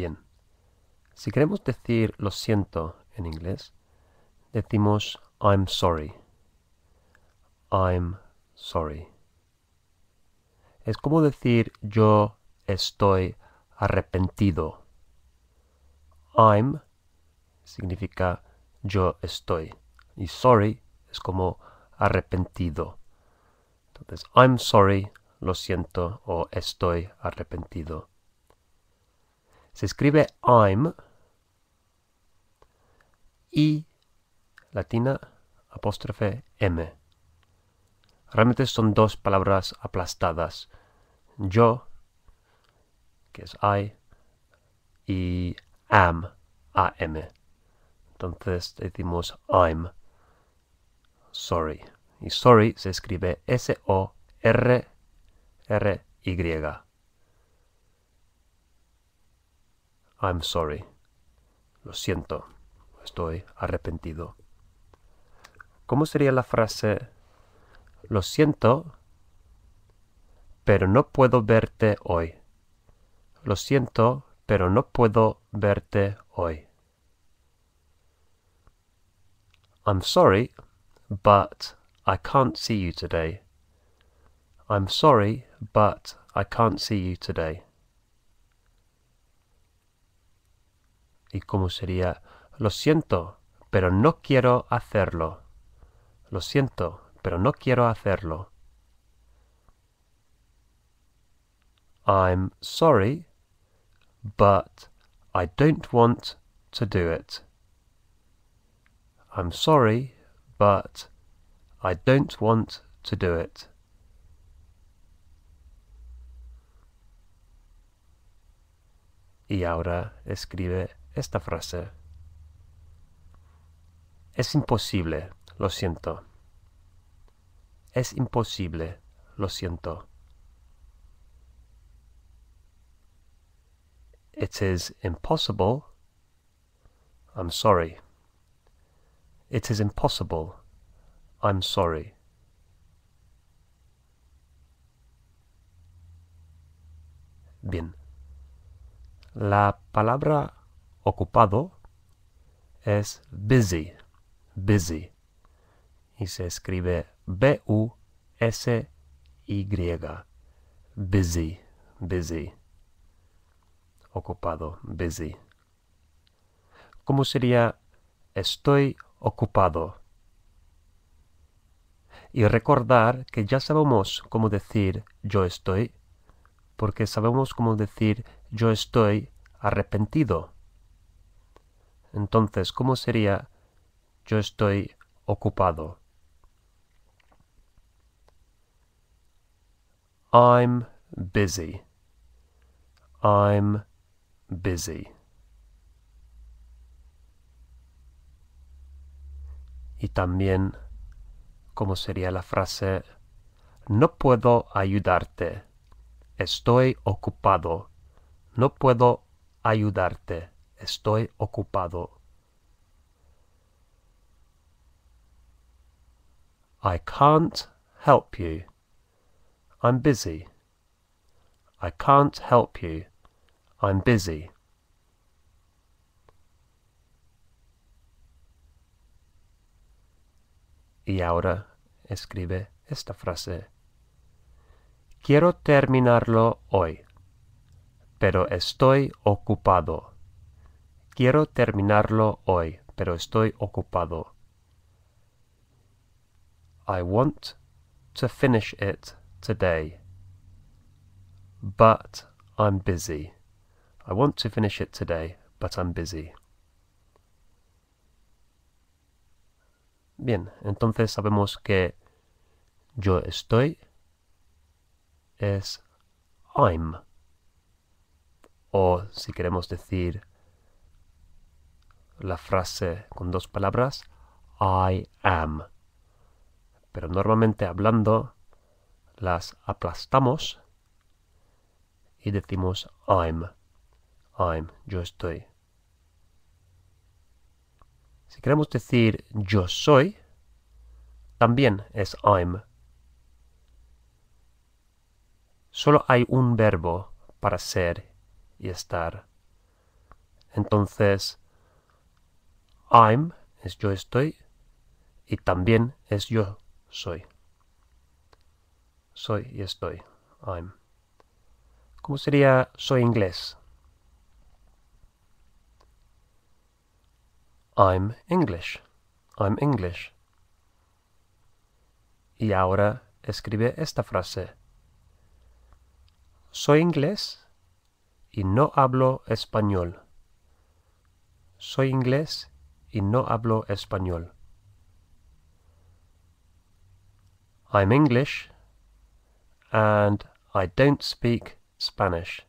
bien. Si queremos decir lo siento en inglés, decimos I'm sorry. I'm sorry. Es como decir yo estoy arrepentido. I'm significa yo estoy y sorry es como arrepentido. Entonces, I'm sorry, lo siento o estoy arrepentido. Se escribe I'm. Y latina apóstrofe M. Realmente son dos palabras aplastadas. Yo, que es I, y am, A-M. Entonces decimos I'm sorry. Y sorry se escribe S-O-R-R-Y. I'm sorry. Lo siento. Estoy arrepentido. ¿Cómo sería la frase? Lo siento, pero no puedo verte hoy. Lo siento, pero no puedo verte hoy. I'm sorry, but I can't see you today. I'm sorry, but I can't see you today. y cómo sería, lo siento, pero no quiero hacerlo. Lo siento, pero no quiero hacerlo. I'm sorry, but I don't want to do it. I'm sorry, but I don't want to do it. Y ahora escribe esta frase. Es imposible, lo siento. Es imposible, lo siento. It is impossible. I'm sorry. It is impossible. I'm sorry. Bien. La palabra ocupado es busy, busy. Y se escribe B-U-S-Y, busy, busy. Ocupado, busy. ¿Cómo sería estoy ocupado? Y recordar que ya sabemos cómo decir yo estoy, porque sabemos cómo decir yo estoy arrepentido entonces, ¿cómo sería yo estoy ocupado? I'm busy. I'm busy. Y también, ¿cómo sería la frase? No puedo ayudarte. Estoy ocupado. No puedo ayudarte. Estoy ocupado. I can't help you. I'm busy. I can't help you. I'm busy. Y ahora escribe esta frase. Quiero terminarlo hoy, pero estoy ocupado. Quiero terminarlo hoy, pero estoy ocupado. I want to finish it today. But I'm busy. I want to finish it today, but I'm busy. Bien, entonces sabemos que yo estoy es I'm. O si queremos decir la frase con dos palabras I am. Pero normalmente hablando las aplastamos y decimos I'm. I'm, yo estoy. Si queremos decir yo soy, también es I'm. Solo hay un verbo para ser y estar. Entonces, I'm es yo estoy y también es yo soy. Soy y estoy. I'm. ¿Cómo sería soy inglés? I'm English. I'm English. Y ahora escribe esta frase. Soy inglés y no hablo español. Soy inglés y y no hablo español. I'm English and I don't speak Spanish.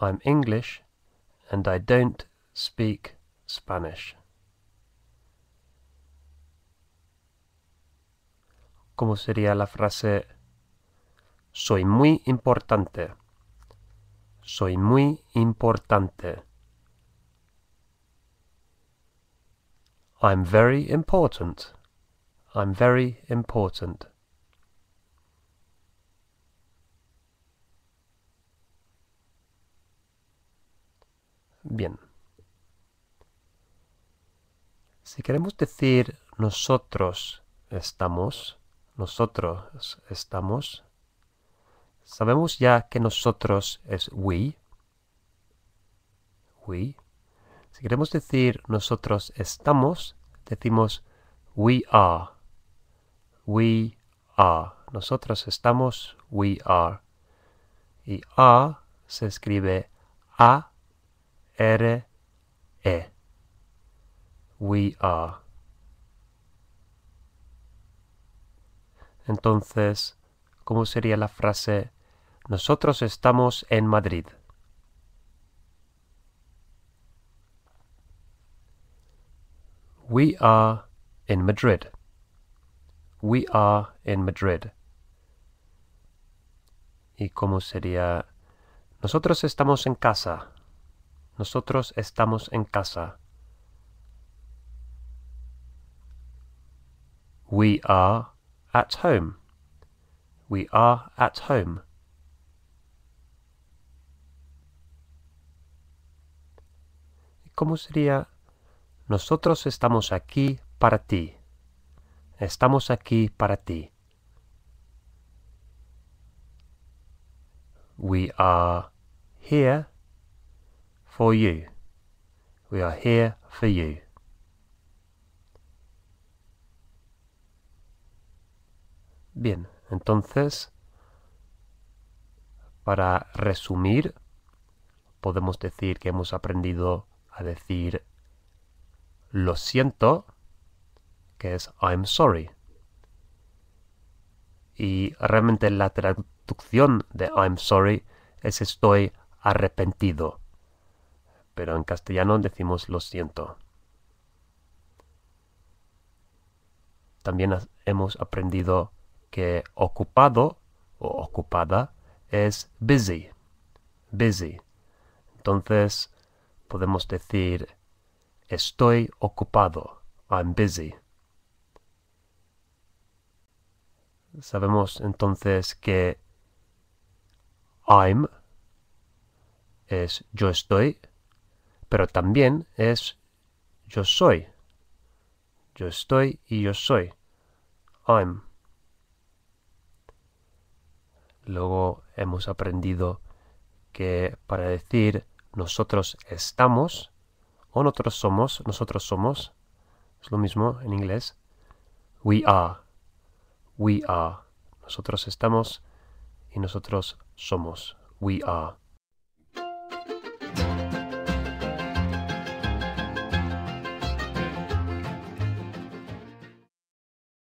I'm English and I don't speak Spanish. ¿Cómo sería la frase? Soy muy importante. Soy muy importante. I'm very important. I'm very important. Bien. Si queremos decir nosotros estamos, nosotros estamos, sabemos ya que nosotros es we. We. Si queremos decir nosotros estamos, decimos we are. We are. Nosotros estamos, we are. Y a se escribe a r e. We are. Entonces, ¿cómo sería la frase nosotros estamos en Madrid? We are in Madrid. We are in Madrid. ¿Y cómo sería? Nosotros estamos en casa. Nosotros estamos en casa. We are at home. We are at home. ¿Cómo sería Nosotros estamos aquí para ti. Estamos aquí para ti. We are here for you. We are here for you. Bien, entonces, para resumir, podemos decir que hemos aprendido a decir lo siento, que es I'm sorry. Y realmente la traducción de I'm sorry es estoy arrepentido. Pero en castellano decimos lo siento. También hemos aprendido que ocupado o ocupada es busy. Busy. Entonces podemos decir Estoy ocupado. I'm busy. Sabemos entonces que I'm es yo estoy, pero también es yo soy. Yo estoy y yo soy. I'm. Luego hemos aprendido que para decir nosotros estamos, o oh, nosotros somos, nosotros somos, es lo mismo en inglés. We are, we are, nosotros estamos y nosotros somos, we are.